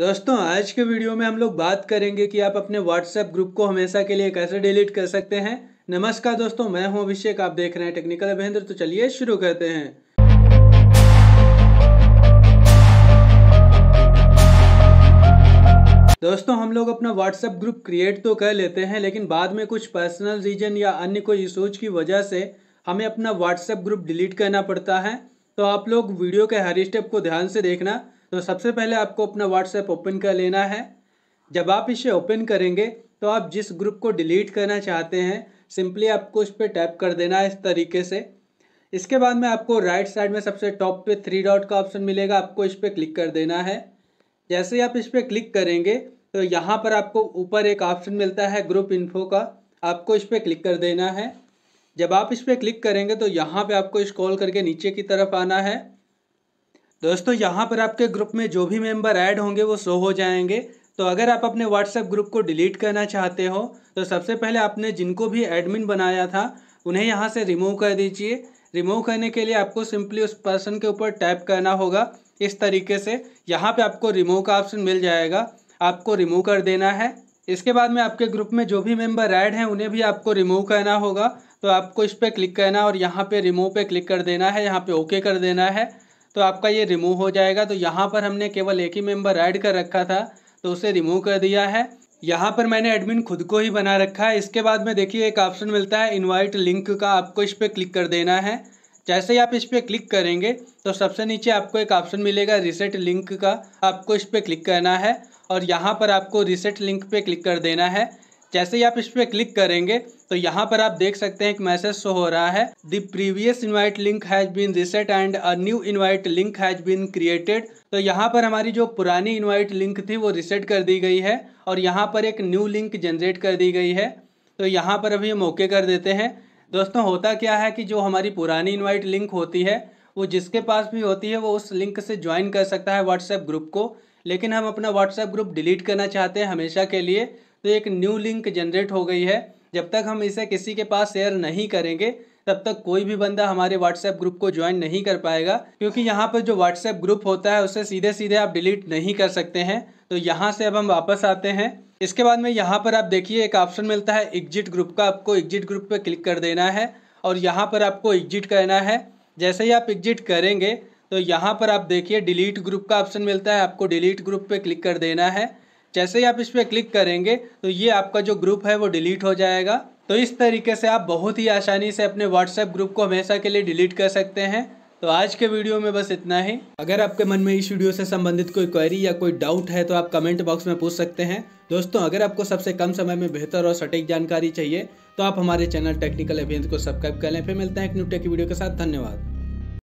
दोस्तों आज के वीडियो में हम लोग बात करेंगे कि आप अपने व्हाट्सएप ग्रुप को हमेशा के लिए कैसे डिलीट कर सकते हैं नमस्कार दोस्तों मैं हूं अभिषेक आप देख रहे हैं टेक्निकल अभिंद्र तो चलिए शुरू करते हैं दोस्तों हम लोग अपना व्हाट्सएप ग्रुप क्रिएट तो कर लेते हैं लेकिन बाद में कुछ पर्सनल रीजन या अन्य कोई इशूज की वजह से हमें अपना व्हाट्सएप ग्रुप डिलीट करना पड़ता है तो आप लोग वीडियो के हर स्टेप को ध्यान से देखना तो सबसे पहले आपको अपना व्हाट्सएप ओपन कर लेना है जब आप इसे ओपन करेंगे तो आप जिस ग्रुप को डिलीट करना चाहते हैं सिंपली आपको उस पर टैप कर देना है इस तरीके से इसके बाद में आपको राइट साइड में सबसे टॉप पे थ्री डॉट का ऑप्शन मिलेगा आपको इस पर क्लिक कर देना है जैसे ही आप इस पर क्लिक करेंगे तो यहाँ पर आपको ऊपर एक ऑप्शन मिलता है ग्रुप इन्फो का आपको इस पर क्लिक कर देना है जब आप इस पर क्लिक करेंगे तो यहाँ पे आपको स्क्रॉल करके नीचे की तरफ आना है दोस्तों यहाँ पर आपके ग्रुप में जो भी मेंबर ऐड होंगे वो शो हो जाएंगे तो अगर आप अपने व्हाट्सएप ग्रुप को डिलीट करना चाहते हो तो सबसे पहले आपने जिनको भी एडमिन बनाया था उन्हें यहाँ से रिमूव कर दीजिए रिमूव करने के लिए आपको सिंपली उस पर्सन के ऊपर टैप करना होगा इस तरीके से यहाँ पर आपको रिमूव का ऑप्शन मिल जाएगा आपको रिमूव कर देना है इसके बाद में आपके ग्रुप में जो भी मेंबर ऐड हैं उन्हें भी आपको रिमूव करना होगा तो आपको इस पर क्लिक करना और यहाँ पे रिमूव पे क्लिक कर देना है यहाँ पे ओके कर देना है तो आपका ये रिमूव हो जाएगा तो यहाँ पर हमने केवल एक ही मेंबर ऐड कर रखा था तो उसे रिमूव कर दिया है यहाँ पर मैंने एडमिन खुद को ही बना रखा है इसके बाद में देखिए एक ऑप्शन मिलता है इनवाइट लिंक का आपको इस पर क्लिक कर देना है जैसे ही आप इस पर क्लिक करेंगे तो सबसे नीचे आपको एक ऑप्शन मिलेगा रिसेट लिंक का आपको इस पर क्लिक करना है और यहाँ पर आपको रिसेट लिंक पे क्लिक कर देना है जैसे ही आप इस पर क्लिक करेंगे तो यहाँ पर आप देख सकते हैं एक मैसेज शो हो रहा है the previous invite link has been reset and a new invite link has been created तो यहाँ पर हमारी जो पुरानी इनवाइट लिंक थी वो रिसेट कर दी गई है और यहाँ पर एक न्यू लिंक जनरेट कर दी गई है तो यहाँ पर अभी हम ओके कर देते हैं दोस्तों होता क्या है कि जो हमारी पुरानी इन्वाइट लिंक होती है वो जिसके पास भी होती है वो उस लिंक से ज्वाइन कर सकता है व्हाट्सएप ग्रुप को लेकिन हम अपना व्हाट्सएप ग्रुप डिलीट करना चाहते हैं हमेशा के लिए तो एक न्यू लिंक जनरेट हो गई है जब तक हम इसे किसी के पास शेयर नहीं करेंगे तब तक कोई भी बंदा हमारे व्हाट्सएप ग्रुप को ज्वाइन नहीं कर पाएगा क्योंकि यहाँ पर जो व्हाट्सएप ग्रुप होता है उसे सीधे सीधे आप डिलीट नहीं कर सकते हैं तो यहाँ से अब हम वापस आते हैं इसके बाद में यहाँ पर आप देखिए एक ऑप्शन मिलता है एग्जिट ग्रुप का आपको एग्जिट ग्रुप पर क्लिक कर देना है और यहाँ पर आपको एग्जिट करना है जैसे ही आप एग्जिट करेंगे तो यहाँ पर आप देखिए डिलीट ग्रुप का ऑप्शन मिलता है आपको डिलीट ग्रुप पे क्लिक कर देना है जैसे ही आप इस पर क्लिक करेंगे तो ये आपका जो ग्रुप है वो डिलीट हो जाएगा तो इस तरीके से आप बहुत ही आसानी से अपने व्हाट्सएप ग्रुप को हमेशा के लिए डिलीट कर सकते हैं तो आज के वीडियो में बस इतना ही अगर आपके मन में इस वीडियो से संबंधित कोई क्वेरी या कोई डाउट है तो आप कमेंट बॉक्स में पूछ सकते हैं दोस्तों अगर आपको सबसे कम समय में बेहतर और सटीक जानकारी चाहिए तो आप हमारे चैनल टेक्निकल अभियंत को सब्सक्राइब कर लें फिर मिलते हैं एक न्यू टेक वीडियो के साथ धन्यवाद